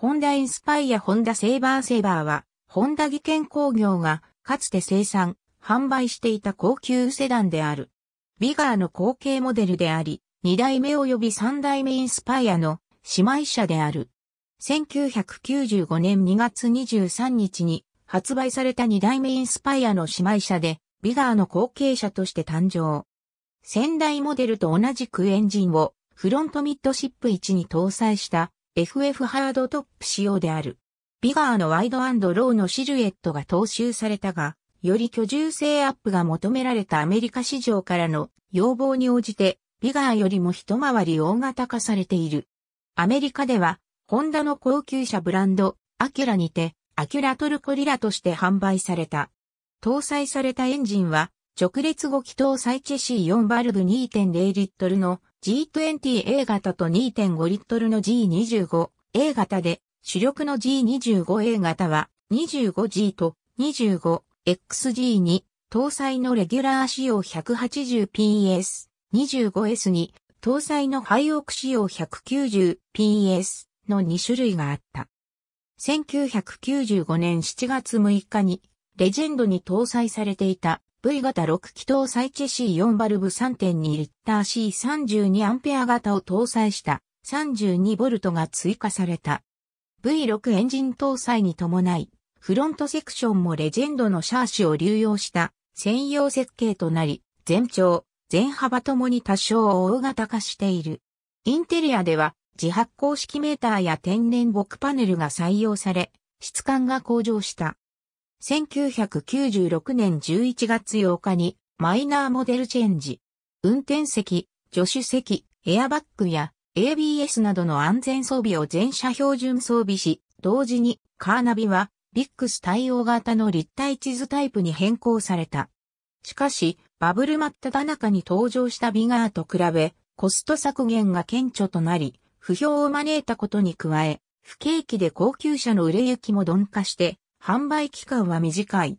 ホンダインスパイアホンダセーバーセーバーは、ホンダ技研工業が、かつて生産、販売していた高級セダンである。ビガーの後継モデルであり、2代目及び3代目インスパイアの姉妹車である。1995年2月23日に発売された2代目インスパイアの姉妹車で、ビガーの後継車として誕生。先代モデルと同じくエンジンをフロントミッドシップ1に搭載した FF ハードトップ仕様である。ビガーのワイドローのシルエットが踏襲されたが、より居住性アップが求められたアメリカ市場からの要望に応じて、ビガーよりも一回り大型化されている。アメリカでは、ホンダの高級車ブランド、アキュラにて、アキュラトルコリラとして販売された。搭載されたエンジンは、直列5気筒再チェシー4バルブ2.0リットルの G20 A 型と2.5リットルの G25 A 型で、主力の G25A 型は 25G と 25XG に搭載のレギュラー仕様 180PS、25S に搭載のハイオーク仕様 190PS の2種類があった。1995年7月6日にレジェンドに搭載されていた V 型6気筒再チ C4 バルブ3.2リッター C32 アンペア型を搭載した 32V が追加された。V6 エンジン搭載に伴い、フロントセクションもレジェンドのシャーシを流用した専用設計となり、全長、全幅ともに多少大型化している。インテリアでは自発光式メーターや天然木パネルが採用され、質感が向上した。1996年11月8日にマイナーモデルチェンジ、運転席、助手席、エアバッグや ABS などの安全装備を全車標準装備し、同時にカーナビはビックス対応型の立体地図タイプに変更された。しかし、バブル真っだ中に登場したビガーと比べ、コスト削減が顕著となり、不評を招いたことに加え、不景気で高級車の売れ行きも鈍化して、販売期間は短い。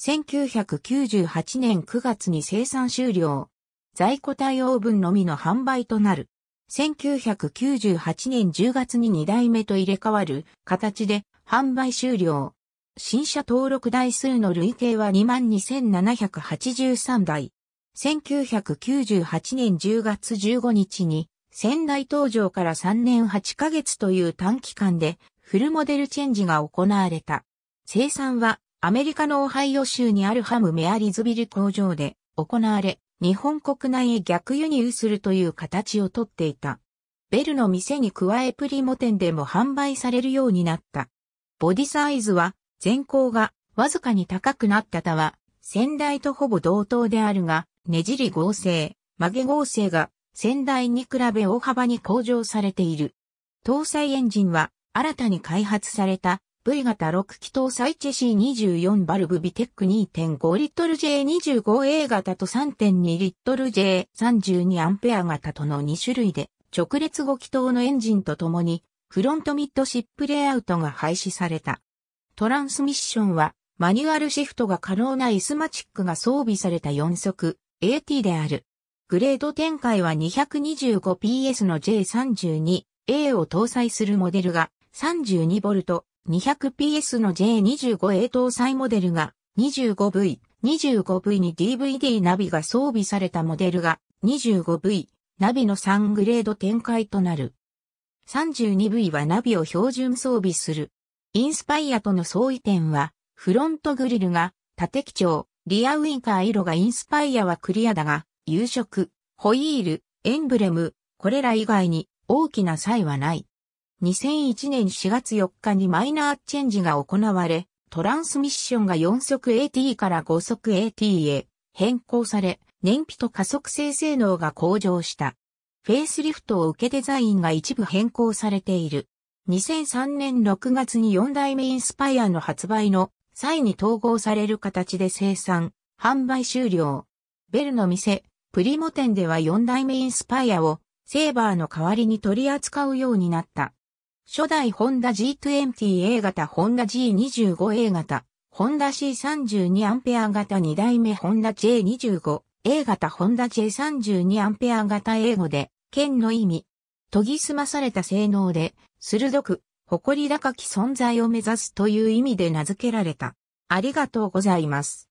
1998年9月に生産終了。在庫対応分のみの販売となる。1998年10月に2代目と入れ替わる形で販売終了。新車登録台数の累計は22,783台。1998年10月15日に仙台登場から3年8ヶ月という短期間でフルモデルチェンジが行われた。生産はアメリカのオハイオ州にあるハムメアリズビル工場で行われ、日本国内へ逆輸入するという形をとっていた。ベルの店に加えプリモ店でも販売されるようになった。ボディサイズは全高がわずかに高くなったたは、先代とほぼ同等であるが、ねじり合成、曲げ合成が先代に比べ大幅に向上されている。搭載エンジンは新たに開発された V 型6気筒イチェシー24バルブビテック2.5リットル J25A 型と3.2リットル J32 アンペア型との2種類で直列5気筒のエンジンとともにフロントミッドシップレイアウトが廃止された。トランスミッションはマニュアルシフトが可能なイスマチックが装備された4速 AT である。グレード展開は 225PS の J32A を搭載するモデルが 32V、200PS の J25A 搭載モデルが 25V、25V に DVD ナビが装備されたモデルが 25V、ナビの3グレード展開となる。32V はナビを標準装備する。インスパイアとの相違点は、フロントグリルが縦基調、リアウィンカー色がインスパイアはクリアだが、夕食、ホイール、エンブレム、これら以外に大きな差異はない。2001年4月4日にマイナーチェンジが行われ、トランスミッションが4速 AT から5速 AT へ変更され、燃費と加速性性能が向上した。フェイスリフトを受けデザインが一部変更されている。2003年6月に4代目インスパイアの発売の際に統合される形で生産、販売終了。ベルの店、プリモ店では4代目インスパイアをセーバーの代わりに取り扱うようになった。初代ホンダ G20A 型、ホンダ G25A 型、ホンダ C32 アンペア型2代目ホンダ J25A 型、ホンダ J32 アンペア型英語で、剣の意味。研ぎ澄まされた性能で、鋭く、誇り高き存在を目指すという意味で名付けられた。ありがとうございます。